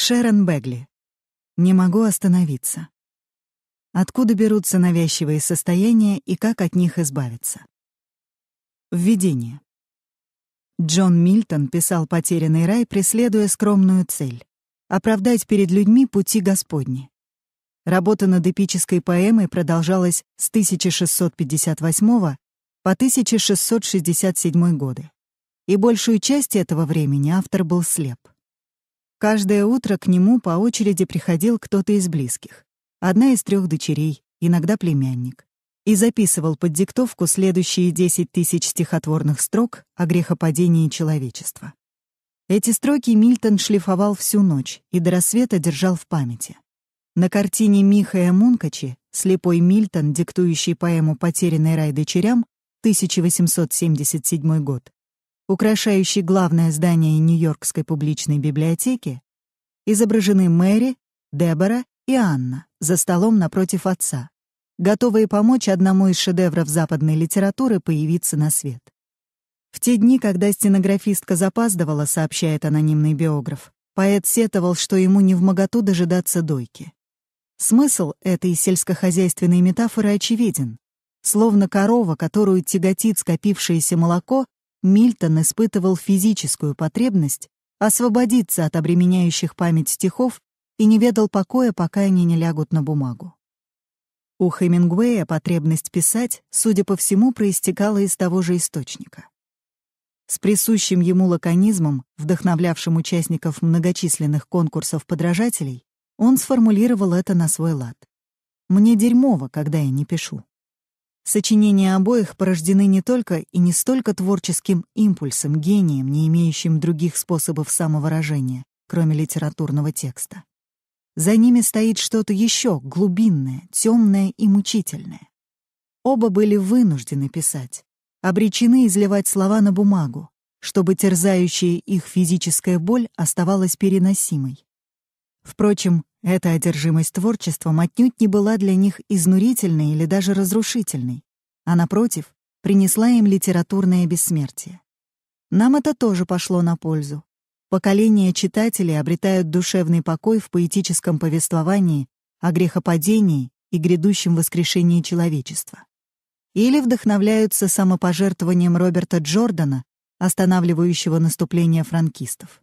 Шерон Бегли. Не могу остановиться. Откуда берутся навязчивые состояния и как от них избавиться? Введение. Джон Мильтон писал «Потерянный рай», преследуя скромную цель — оправдать перед людьми пути Господни. Работа над эпической поэмой продолжалась с 1658 по 1667 годы, и большую часть этого времени автор был слеп. Каждое утро к нему по очереди приходил кто-то из близких. Одна из трех дочерей, иногда племянник. И записывал под диктовку следующие 10 тысяч стихотворных строк о грехопадении человечества. Эти строки Мильтон шлифовал всю ночь и до рассвета держал в памяти. На картине Михая Мункачи «Слепой Мильтон, диктующий поэму «Потерянный рай дочерям» 1877 год, украшающий главное здание Нью-Йоркской публичной библиотеки, изображены Мэри, Дебора и Анна за столом напротив отца, готовые помочь одному из шедевров западной литературы появиться на свет. В те дни, когда стенографистка запаздывала, сообщает анонимный биограф, поэт сетовал, что ему не в моготу дожидаться дойки. Смысл этой сельскохозяйственной метафоры очевиден. Словно корова, которую тяготит скопившееся молоко, Мильтон испытывал физическую потребность освободиться от обременяющих память стихов и не ведал покоя, пока они не лягут на бумагу. У Хемингуэя потребность писать, судя по всему, проистекала из того же источника. С присущим ему лаконизмом, вдохновлявшим участников многочисленных конкурсов подражателей, он сформулировал это на свой лад. «Мне дерьмово, когда я не пишу». Сочинения обоих порождены не только и не столько творческим импульсом, гением, не имеющим других способов самовыражения, кроме литературного текста. За ними стоит что-то еще глубинное, темное и мучительное. Оба были вынуждены писать, обречены изливать слова на бумагу, чтобы терзающая их физическая боль оставалась переносимой. Впрочем, эта одержимость творчеством отнюдь не была для них изнурительной или даже разрушительной а, напротив, принесла им литературное бессмертие. Нам это тоже пошло на пользу. Поколения читателей обретают душевный покой в поэтическом повествовании о грехопадении и грядущем воскрешении человечества. Или вдохновляются самопожертвованием Роберта Джордана, останавливающего наступление франкистов.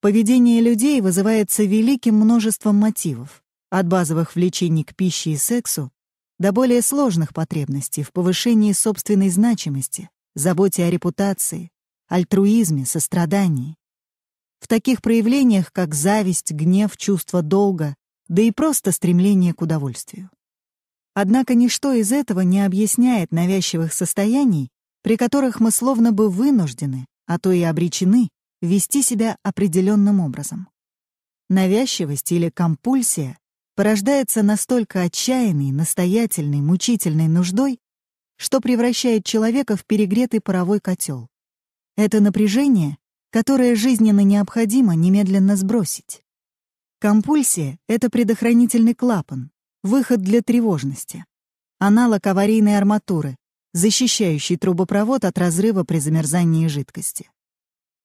Поведение людей вызывается великим множеством мотивов, от базовых влечений к пище и сексу до более сложных потребностей в повышении собственной значимости, заботе о репутации, альтруизме, сострадании. В таких проявлениях, как зависть, гнев, чувство долга, да и просто стремление к удовольствию. Однако ничто из этого не объясняет навязчивых состояний, при которых мы словно бы вынуждены, а то и обречены, вести себя определенным образом. Навязчивость или компульсия порождается настолько отчаянной, настоятельной, мучительной нуждой, что превращает человека в перегретый паровой котел. Это напряжение, которое жизненно необходимо немедленно сбросить. Компульсия — это предохранительный клапан, выход для тревожности, аналог аварийной арматуры, защищающий трубопровод от разрыва при замерзании жидкости.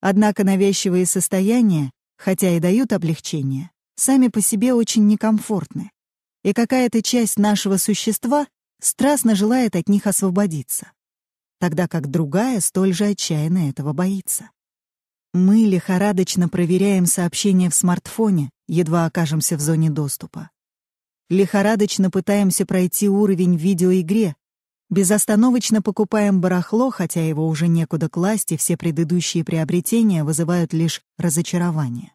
Однако навязчивые состояния, хотя и дают облегчение, сами по себе очень некомфортны, и какая-то часть нашего существа страстно желает от них освободиться, тогда как другая столь же отчаянно этого боится. Мы лихорадочно проверяем сообщения в смартфоне, едва окажемся в зоне доступа. Лихорадочно пытаемся пройти уровень в видеоигре, безостановочно покупаем барахло, хотя его уже некуда класть, и все предыдущие приобретения вызывают лишь разочарование.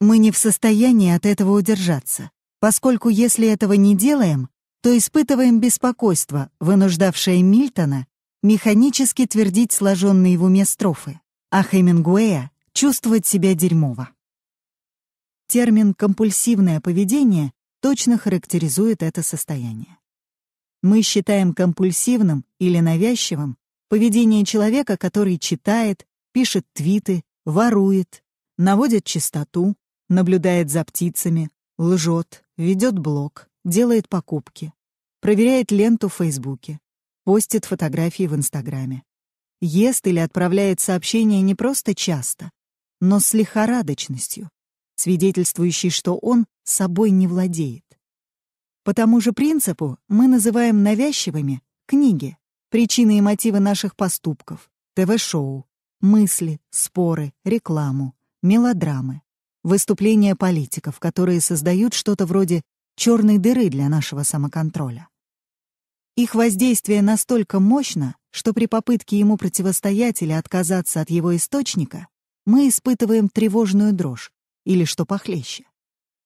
Мы не в состоянии от этого удержаться, поскольку если этого не делаем, то испытываем беспокойство, вынуждавшее Мильтона механически твердить сложенные в уме строфы, а Хемингуэя чувствовать себя дерьмово. Термин «компульсивное поведение» точно характеризует это состояние. Мы считаем компульсивным или навязчивым поведение человека, который читает, пишет твиты, ворует, наводит чистоту, наблюдает за птицами, лжет, ведет блог, делает покупки, проверяет ленту в Фейсбуке, постит фотографии в Инстаграме. Ест или отправляет сообщения не просто часто, но с лихорадочностью, свидетельствующей, что он собой не владеет. По тому же принципу мы называем навязчивыми книги, причины и мотивы наших поступков, ТВ-шоу, мысли, споры, рекламу, мелодрамы выступления политиков, которые создают что-то вроде черной дыры для нашего самоконтроля. Их воздействие настолько мощно, что при попытке ему противостоять или отказаться от его источника, мы испытываем тревожную дрожь или что похлеще,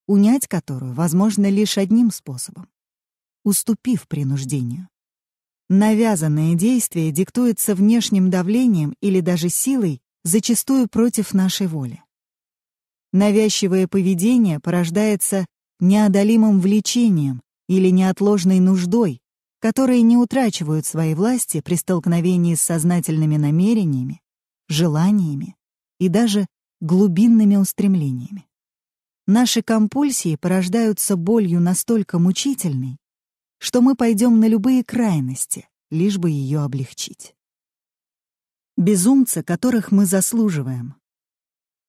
унять которую возможно лишь одним способом — уступив принуждению. Навязанное действие диктуется внешним давлением или даже силой, зачастую против нашей воли. Навязчивое поведение порождается неодолимым влечением или неотложной нуждой, которые не утрачивают своей власти при столкновении с сознательными намерениями, желаниями и даже глубинными устремлениями. Наши компульсии порождаются болью настолько мучительной, что мы пойдем на любые крайности, лишь бы ее облегчить. Безумцы, которых мы заслуживаем,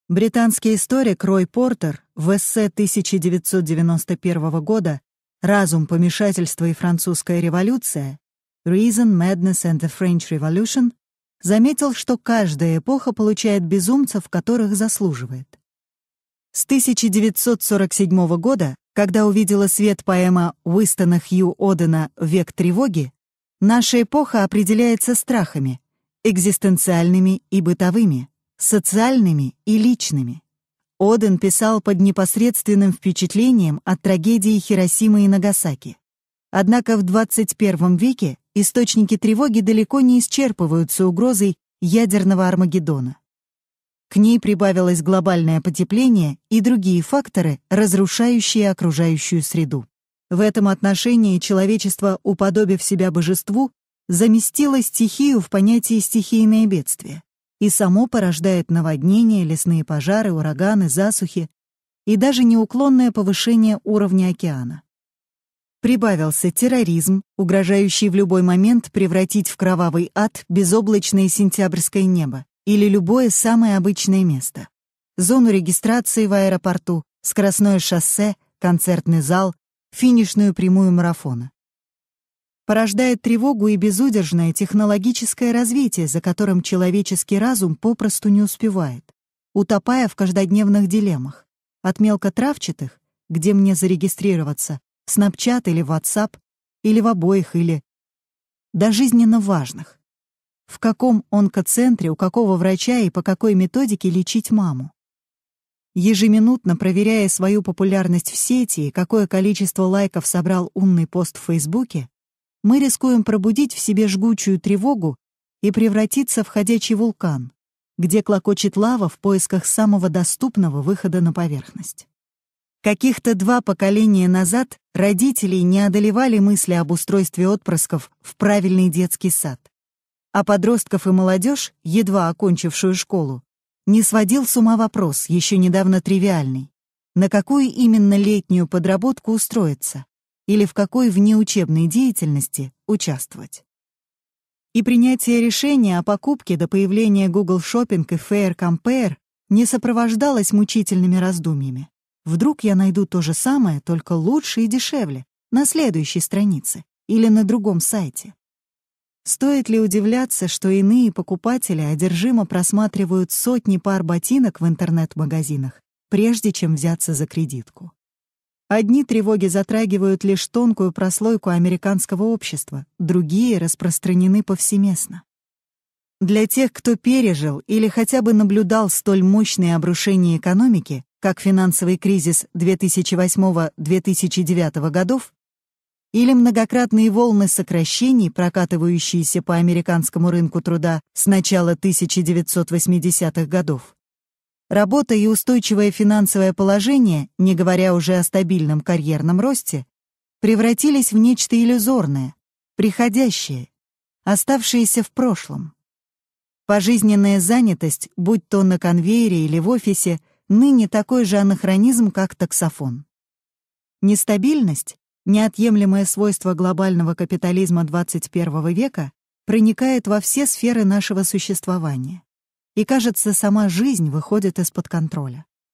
Британский историк Рой Портер в эссе 1991 года «Разум, помешательство и французская революция» «Reason, Madness and the French Revolution» заметил, что каждая эпоха получает безумцев, которых заслуживает. С 1947 года, когда увидела свет поэма Уистона Хью Одена «Век тревоги», наша эпоха определяется страхами, экзистенциальными и бытовыми — социальными и личными. Оден писал под непосредственным впечатлением от трагедии Хиросимы и Нагасаки. Однако в 21 веке источники тревоги далеко не исчерпываются угрозой ядерного Армагеддона. К ней прибавилось глобальное потепление и другие факторы, разрушающие окружающую среду. В этом отношении человечество, уподобив себя божеству, заместило стихию в понятии «стихийное бедствие» и само порождает наводнения, лесные пожары, ураганы, засухи и даже неуклонное повышение уровня океана. Прибавился терроризм, угрожающий в любой момент превратить в кровавый ад безоблачное сентябрьское небо или любое самое обычное место. Зону регистрации в аэропорту, скоростное шоссе, концертный зал, финишную прямую марафона порождает тревогу и безудержное технологическое развитие, за которым человеческий разум попросту не успевает, утопая в каждодневных дилеммах. От мелкотравчатых, где мне зарегистрироваться, в Snapchat или в WhatsApp, или в обоих, или... До жизненно важных. В каком онкоцентре, у какого врача и по какой методике лечить маму. Ежеминутно проверяя свою популярность в сети и какое количество лайков собрал умный пост в Фейсбуке, мы рискуем пробудить в себе жгучую тревогу и превратиться в ходячий вулкан, где клокочет лава в поисках самого доступного выхода на поверхность. Каких-то два поколения назад родители не одолевали мысли об устройстве отпрысков в правильный детский сад, а подростков и молодежь, едва окончившую школу, не сводил с ума вопрос, еще недавно тривиальный, на какую именно летнюю подработку устроиться, или в какой внеучебной деятельности участвовать. И принятие решения о покупке до появления Google Shopping и Fair Compare не сопровождалось мучительными раздумьями. Вдруг я найду то же самое, только лучше и дешевле, на следующей странице или на другом сайте. Стоит ли удивляться, что иные покупатели одержимо просматривают сотни пар ботинок в интернет-магазинах, прежде чем взяться за кредитку? Одни тревоги затрагивают лишь тонкую прослойку американского общества, другие распространены повсеместно. Для тех, кто пережил или хотя бы наблюдал столь мощные обрушения экономики, как финансовый кризис 2008-2009 годов, или многократные волны сокращений, прокатывающиеся по американскому рынку труда с начала 1980-х годов, Работа и устойчивое финансовое положение, не говоря уже о стабильном карьерном росте, превратились в нечто иллюзорное, приходящее, оставшееся в прошлом. Пожизненная занятость, будь то на конвейере или в офисе, ныне такой же анахронизм, как таксофон. Нестабильность, неотъемлемое свойство глобального капитализма 21 века, проникает во все сферы нашего существования и, кажется, сама жизнь выходит из-под контроля.